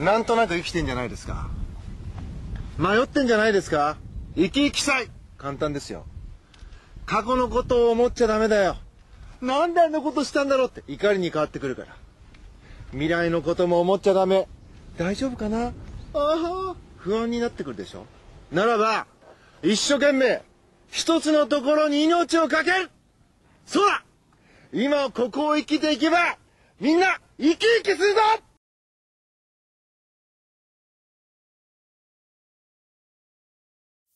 なんとなく生きてんじゃないですか迷ってんじゃないですか生き生きさい簡単ですよ過去のことを思っちゃダメだよなんであんなことしたんだろうって怒りに変わってくるから未来のことも思っちゃダメ大丈夫かなああ不安になってくるでしょならば一生懸命一つのところに命を懸けるそうだ今ここを生きていけばみんな生き生きするぞ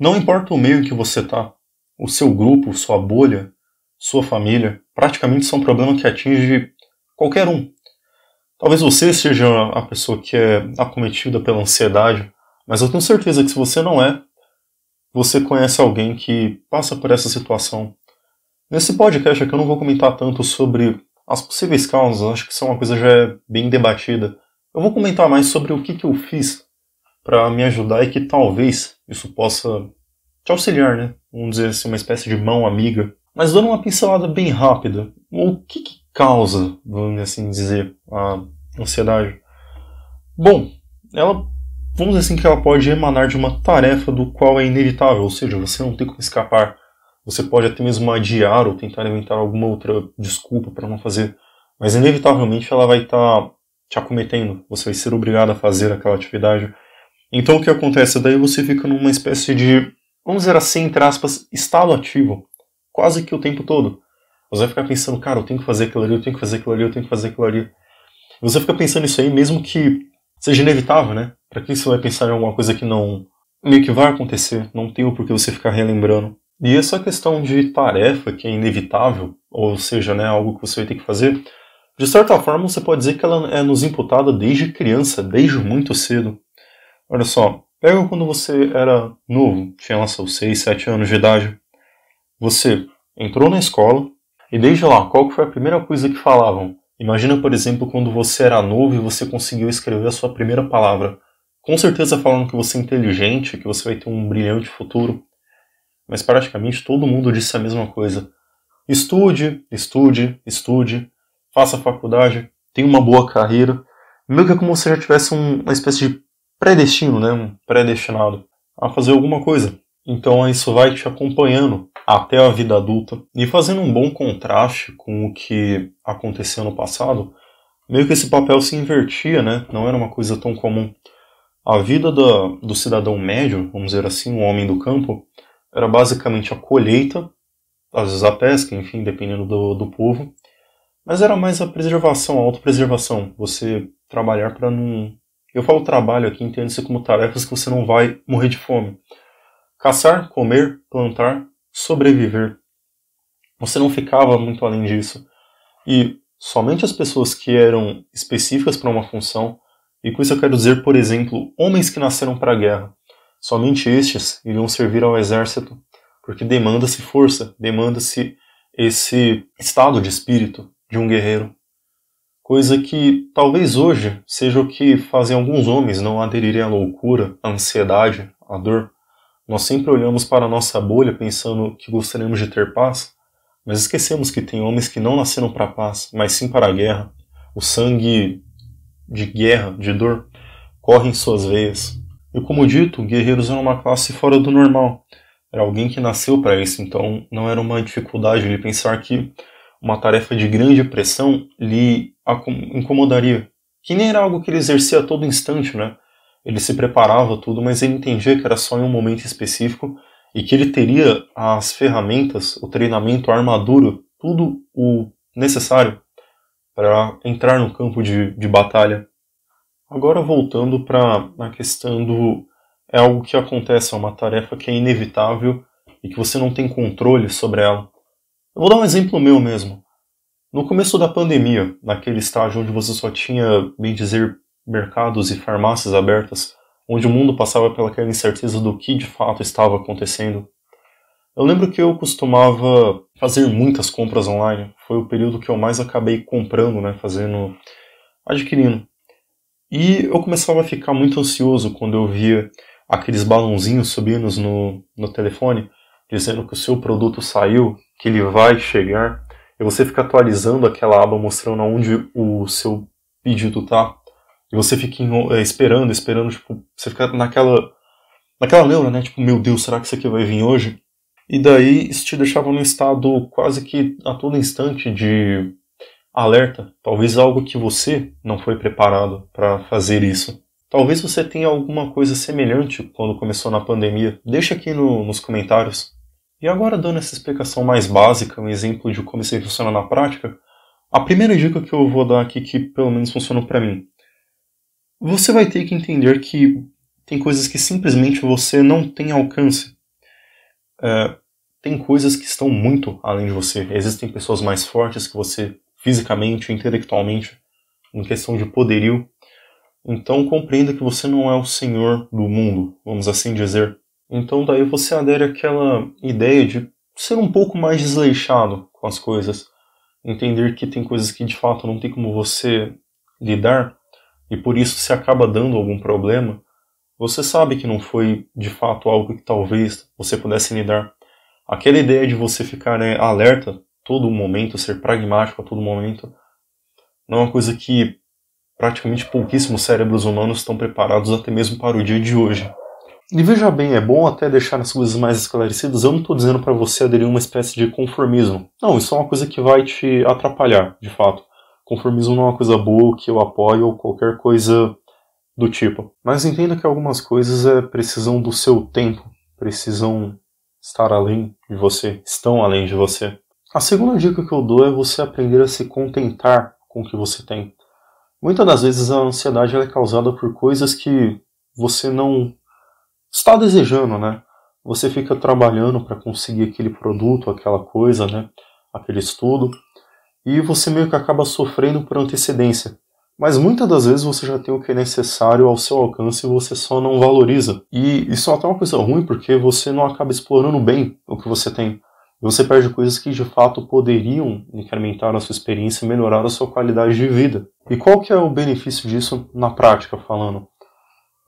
Não importa o meio em que você está, o seu grupo, sua bolha, sua família, praticamente são problemas que atinge qualquer um. Talvez você seja a pessoa que é acometida pela ansiedade, mas eu tenho certeza que se você não é, você conhece alguém que passa por essa situação. Nesse podcast aqui eu não vou comentar tanto sobre as possíveis causas, acho que isso é uma coisa já é bem debatida. Eu vou comentar mais sobre o que, que eu fiz para me ajudar e que talvez isso possa te auxiliar, né? Vamos dizer assim, uma espécie de mão amiga. Mas dando uma pincelada bem rápida, o que, que causa, vamos assim dizer, a ansiedade? Bom, ela, vamos dizer assim que ela pode emanar de uma tarefa do qual é inevitável, ou seja, você não tem como escapar. Você pode até mesmo adiar ou tentar inventar alguma outra desculpa para não fazer, mas inevitavelmente ela vai estar tá te acometendo. Você vai ser obrigado a fazer aquela atividade então o que acontece? Daí você fica numa espécie de, vamos dizer assim, entre aspas, estado ativo, quase que o tempo todo. Você vai ficar pensando, cara, eu tenho que fazer aquilo ali, eu tenho que fazer aquilo ali, eu tenho que fazer aquilo ali. Você fica pensando isso aí, mesmo que seja inevitável, né? Pra que você vai pensar em alguma coisa que não. meio que vai acontecer, não tem o porquê você ficar relembrando. E essa questão de tarefa que é inevitável, ou seja, né, algo que você vai ter que fazer, de certa forma você pode dizer que ela é nos imputada desde criança, desde muito cedo. Olha só, pega quando você era novo, tinha lá seus 6, 7 anos de idade. Você entrou na escola e desde lá, qual foi a primeira coisa que falavam? Imagina, por exemplo, quando você era novo e você conseguiu escrever a sua primeira palavra. Com certeza falando que você é inteligente, que você vai ter um brilhante futuro. Mas praticamente todo mundo disse a mesma coisa. Estude, estude, estude, faça faculdade, tenha uma boa carreira. Meio que é como se já tivesse uma espécie de predestino, né? Um predestinado a fazer alguma coisa. Então isso vai te acompanhando até a vida adulta e fazendo um bom contraste com o que aconteceu no passado, meio que esse papel se invertia, né? Não era uma coisa tão comum. A vida da, do cidadão médio, vamos dizer assim, o homem do campo, era basicamente a colheita, às vezes a pesca, enfim, dependendo do, do povo, mas era mais a preservação, a autopreservação, você trabalhar para não eu falo trabalho aqui, entende-se como tarefas que você não vai morrer de fome. Caçar, comer, plantar, sobreviver. Você não ficava muito além disso. E somente as pessoas que eram específicas para uma função, e com isso eu quero dizer, por exemplo, homens que nasceram para a guerra, somente estes iriam servir ao exército, porque demanda-se força, demanda-se esse estado de espírito de um guerreiro coisa que talvez hoje seja o que fazem alguns homens não aderirem à loucura, à ansiedade, à dor. Nós sempre olhamos para a nossa bolha pensando que gostaríamos de ter paz, mas esquecemos que tem homens que não nasceram para a paz, mas sim para a guerra. O sangue de guerra, de dor, corre em suas veias. E como dito, guerreiros eram uma classe fora do normal. Era alguém que nasceu para isso, então não era uma dificuldade ele pensar que uma tarefa de grande pressão lhe incomodaria. Que nem era algo que ele exercia a todo instante, né? Ele se preparava tudo, mas ele entendia que era só em um momento específico e que ele teria as ferramentas, o treinamento, a armadura, tudo o necessário para entrar no campo de, de batalha. Agora voltando para a questão do é algo que acontece, é uma tarefa que é inevitável e que você não tem controle sobre ela. Eu vou dar um exemplo meu mesmo. No começo da pandemia, naquele estágio onde você só tinha, bem dizer, mercados e farmácias abertas, onde o mundo passava pelaquela incerteza do que de fato estava acontecendo, eu lembro que eu costumava fazer muitas compras online. Foi o período que eu mais acabei comprando, né, fazendo, adquirindo. E eu começava a ficar muito ansioso quando eu via aqueles balãozinhos subindo no, no telefone, dizendo que o seu produto saiu, que ele vai chegar, é você fica atualizando aquela aba mostrando onde o seu pedido tá. E você fica eh, esperando, esperando, tipo, você fica naquela naquela neura, né? Tipo, meu Deus, será que isso aqui vai vir hoje? E daí isso te deixava num estado quase que a todo instante de alerta. Talvez algo que você não foi preparado para fazer isso. Talvez você tenha alguma coisa semelhante quando começou na pandemia. Deixa aqui no, nos comentários. E agora, dando essa explicação mais básica, um exemplo de como isso aí funciona na prática, a primeira dica que eu vou dar aqui, que pelo menos funcionou para mim, você vai ter que entender que tem coisas que simplesmente você não tem alcance. É, tem coisas que estão muito além de você. Existem pessoas mais fortes que você fisicamente, intelectualmente, em questão de poderio. Então compreenda que você não é o senhor do mundo, vamos assim dizer. Então daí você adere àquela ideia de ser um pouco mais desleixado com as coisas, entender que tem coisas que de fato não tem como você lidar e por isso se acaba dando algum problema, você sabe que não foi de fato algo que talvez você pudesse lidar. Aquela ideia de você ficar né, alerta todo momento, ser pragmático a todo momento, não é uma coisa que praticamente pouquíssimos cérebros humanos estão preparados até mesmo para o dia de hoje. E veja bem, é bom até deixar as coisas mais esclarecidas. Eu não estou dizendo para você aderir a uma espécie de conformismo. Não, isso é uma coisa que vai te atrapalhar, de fato. Conformismo não é uma coisa boa que eu apoio ou qualquer coisa do tipo. Mas entenda que algumas coisas é, precisam do seu tempo, precisam estar além de você, estão além de você. A segunda dica que eu dou é você aprender a se contentar com o que você tem. Muitas das vezes a ansiedade é causada por coisas que você não está desejando, né? Você fica trabalhando para conseguir aquele produto, aquela coisa, né? Aquele estudo, e você meio que acaba sofrendo por antecedência. Mas muitas das vezes você já tem o que é necessário ao seu alcance e você só não valoriza. E isso é até uma coisa ruim porque você não acaba explorando bem o que você tem. Você perde coisas que de fato poderiam incrementar a sua experiência e melhorar a sua qualidade de vida. E qual que é o benefício disso na prática falando?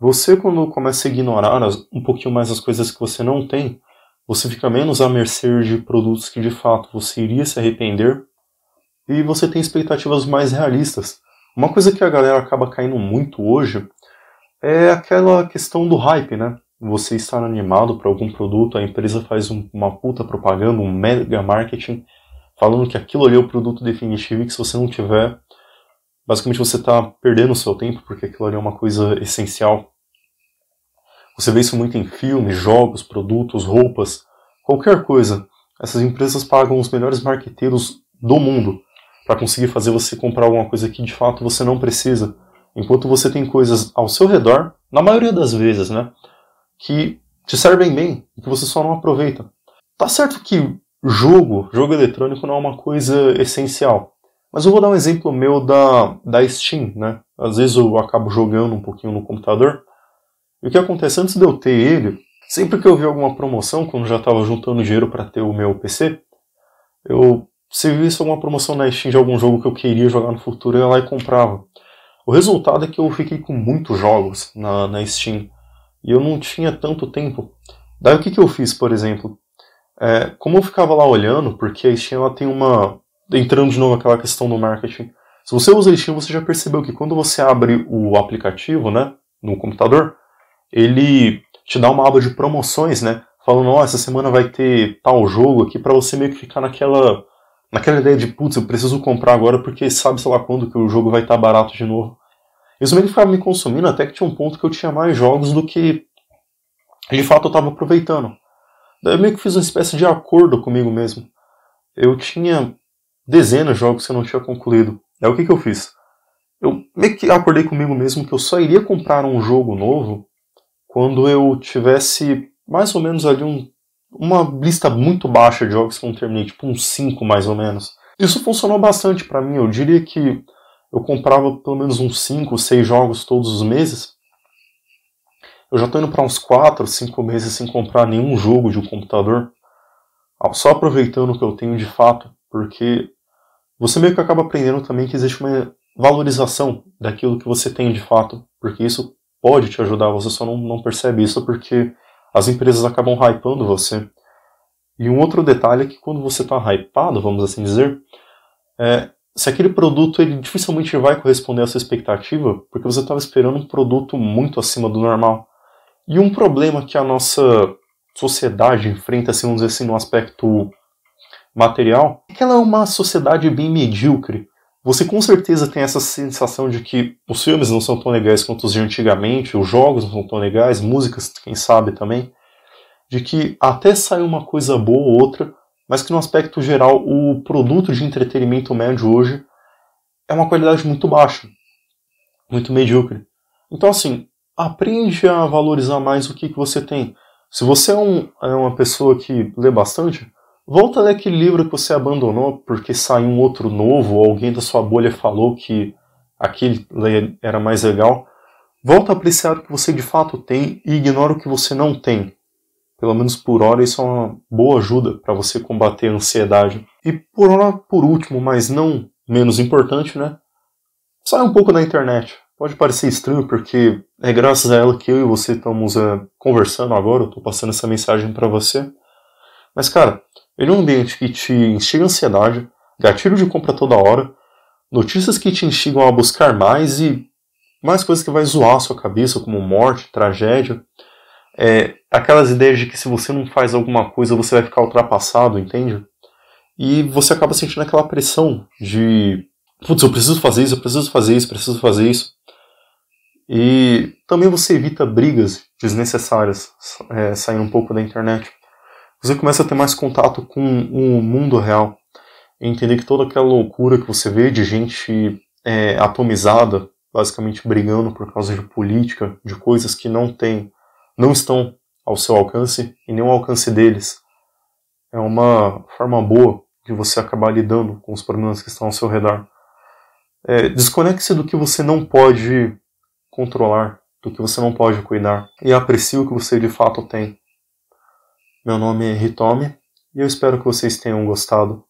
Você, quando começa a ignorar um pouquinho mais as coisas que você não tem, você fica menos à mercê de produtos que de fato você iria se arrepender e você tem expectativas mais realistas. Uma coisa que a galera acaba caindo muito hoje é aquela questão do hype, né? Você estar animado para algum produto, a empresa faz uma puta propaganda, um mega marketing, falando que aquilo ali é o produto definitivo e que se você não tiver, basicamente você está perdendo o seu tempo, porque aquilo ali é uma coisa essencial você vê isso muito em filmes, jogos, produtos, roupas, qualquer coisa. Essas empresas pagam os melhores marqueteiros do mundo para conseguir fazer você comprar alguma coisa que de fato você não precisa, enquanto você tem coisas ao seu redor, na maioria das vezes, né, que te servem bem e que você só não aproveita. Tá certo que jogo, jogo eletrônico não é uma coisa essencial, mas eu vou dar um exemplo meu da, da Steam, né? Às vezes eu acabo jogando um pouquinho no computador e o que acontece antes de eu ter ele, sempre que eu vi alguma promoção, quando já estava juntando dinheiro para ter o meu PC, eu se visse alguma promoção na Steam de algum jogo que eu queria jogar no futuro, eu ia lá e comprava. O resultado é que eu fiquei com muitos jogos na, na Steam e eu não tinha tanto tempo. Daí o que, que eu fiz, por exemplo? É, como eu ficava lá olhando, porque a Steam ela tem uma. Entrando de novo aquela questão do marketing. Se você usa a Steam, você já percebeu que quando você abre o aplicativo né, no computador, ele te dá uma aba de promoções, né? Falando, ó, oh, essa semana vai ter tal jogo aqui para você meio que ficar naquela naquela ideia de, putz, eu preciso comprar agora porque sabe, sei lá, quando que o jogo vai estar tá barato de novo. Isso meio que ficava me consumindo até que tinha um ponto que eu tinha mais jogos do que de fato eu estava aproveitando. Daí eu meio que fiz uma espécie de acordo comigo mesmo. Eu tinha dezenas de jogos que eu não tinha concluído. É o que, que eu fiz? Eu meio que acordei comigo mesmo que eu só iria comprar um jogo novo quando eu tivesse mais ou menos ali um, uma lista muito baixa de jogos que eu não terminei, tipo uns 5 mais ou menos. Isso funcionou bastante para mim, eu diria que eu comprava pelo menos uns 5, 6 jogos todos os meses. Eu já estou indo para uns 4, 5 meses sem comprar nenhum jogo de um computador, ah, só aproveitando o que eu tenho de fato, porque você meio que acaba aprendendo também que existe uma valorização daquilo que você tem de fato, porque isso pode te ajudar, você só não, não percebe isso porque as empresas acabam hypando você. E um outro detalhe é que quando você está hypado, vamos assim dizer, é, se aquele produto ele dificilmente vai corresponder à sua expectativa, porque você estava esperando um produto muito acima do normal. E um problema que a nossa sociedade enfrenta, assim, vamos dizer assim, no aspecto material, é que ela é uma sociedade bem medíocre. Você com certeza tem essa sensação de que os filmes não são tão legais quanto os de antigamente, os jogos não são tão legais, músicas, quem sabe também, de que até sai uma coisa boa ou outra, mas que no aspecto geral o produto de entretenimento médio hoje é uma qualidade muito baixa, muito medíocre. Então assim, aprende a valorizar mais o que, que você tem. Se você é, um, é uma pessoa que lê bastante, Volta naquele livro que você abandonou porque saiu um outro novo, ou alguém da sua bolha falou que aquele era mais legal. Volta a apreciar o que você de fato tem e ignora o que você não tem. Pelo menos por hora, isso é uma boa ajuda para você combater a ansiedade. E por hora, por último, mas não menos importante, né? Sai um pouco da internet. Pode parecer estranho porque é graças a ela que eu e você estamos é, conversando agora, eu estou passando essa mensagem para você. Mas, cara, ele é um ambiente que te instiga ansiedade, gatilho de compra toda hora, notícias que te instigam a buscar mais e mais coisas que vai zoar a sua cabeça, como morte, tragédia. É, aquelas ideias de que se você não faz alguma coisa você vai ficar ultrapassado, entende? E você acaba sentindo aquela pressão de putz, eu preciso fazer isso, eu preciso fazer isso, preciso fazer isso. E também você evita brigas desnecessárias, é, saindo um pouco da internet. Você começa a ter mais contato com o mundo real, entender que toda aquela loucura que você vê de gente é, atomizada, basicamente brigando por causa de política, de coisas que não tem, não estão ao seu alcance e nem ao alcance deles, é uma forma boa de você acabar lidando com os problemas que estão ao seu redor. É, Desconecte-se do que você não pode controlar, do que você não pode cuidar e aprecie o que você de fato tem. Meu nome é Ritome e eu espero que vocês tenham gostado.